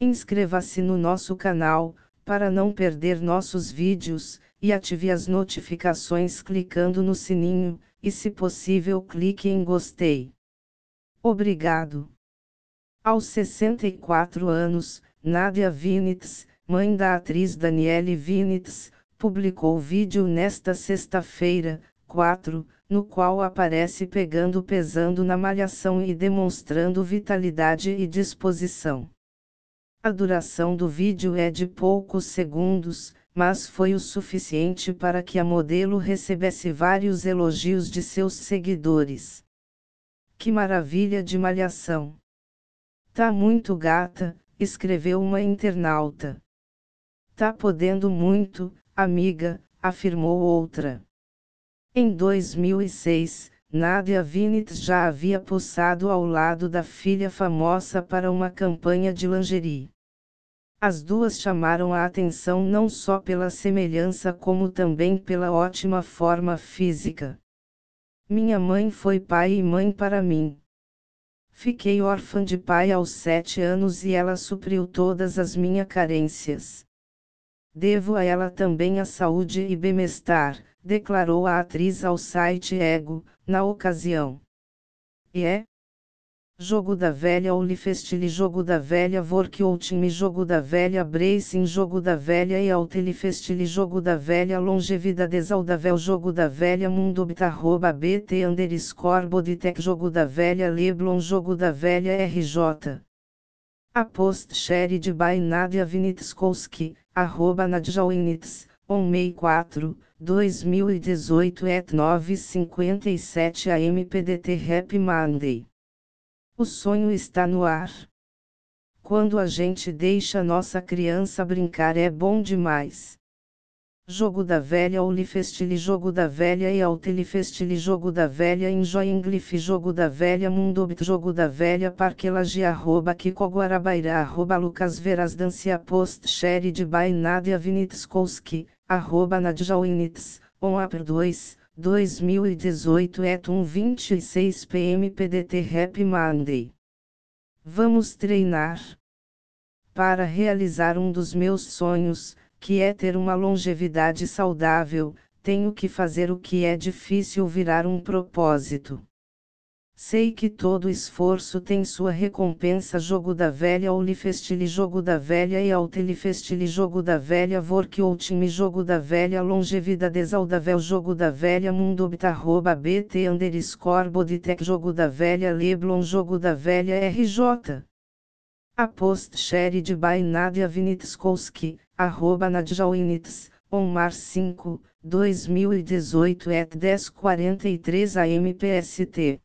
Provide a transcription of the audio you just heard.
Inscreva-se no nosso canal, para não perder nossos vídeos, e ative as notificações clicando no sininho, e se possível clique em gostei. Obrigado. Aos 64 anos, Nadia Vinitz, mãe da atriz Daniele Vinitz, publicou vídeo nesta sexta-feira, 4, no qual aparece pegando pesando na malhação e demonstrando vitalidade e disposição. A duração do vídeo é de poucos segundos, mas foi o suficiente para que a modelo recebesse vários elogios de seus seguidores. Que maravilha de malhação! Tá muito gata, escreveu uma internauta. Tá podendo muito, amiga, afirmou outra. Em 2006, Nadia Vinitz já havia posado ao lado da filha famosa para uma campanha de lingerie. As duas chamaram a atenção não só pela semelhança como também pela ótima forma física. Minha mãe foi pai e mãe para mim. Fiquei órfã de pai aos sete anos e ela supriu todas as minhas carências. Devo a ela também a saúde e bem-estar, declarou a atriz ao site Ego, na ocasião. E é? Jogo da Velha Olifestile Jogo da Velha Vorkioutime Jogo da Velha Bracing Jogo da Velha e Jogo da Velha Longevidades Aldavel Jogo da Velha Mundo Bitarroba BT Underscore Boditec Jogo da Velha Leblon Jogo da Velha RJ Apost share de By Nadia Vinitskowski, arroba Nadjawinits 164, 2018 et 957 a.m. PDT. Rap Monday. O sonho está no ar. Quando a gente deixa nossa criança brincar é bom demais. Jogo da Velha Olifestile Jogo da Velha e Altelifestile Jogo da Velha Enjoinglif Jogo da Velha Mundobit Jogo da Velha Parquelagi Arroba Kiko Guarabaira Arroba Lucas Veras Dancia Post Sherry de Bainada e arroba nadjawinits, ONAPR 2, 2018 Etum 26 PM PDT Happy Monday. Vamos treinar. Para realizar um dos meus sonhos, que é ter uma longevidade saudável, tenho que fazer o que é difícil virar um propósito. Sei que todo esforço tem sua recompensa jogo da velha ou jogo da velha e alte jogo da velha work ou jogo da velha longevidades audavel jogo da velha mundo obtarroba bt underscore boditec jogo da velha leblon jogo da velha rj A post share de by Nadia Vinitskowski, arroba Nadjawinits, Omar 5, 2018 et 1043 AMPST.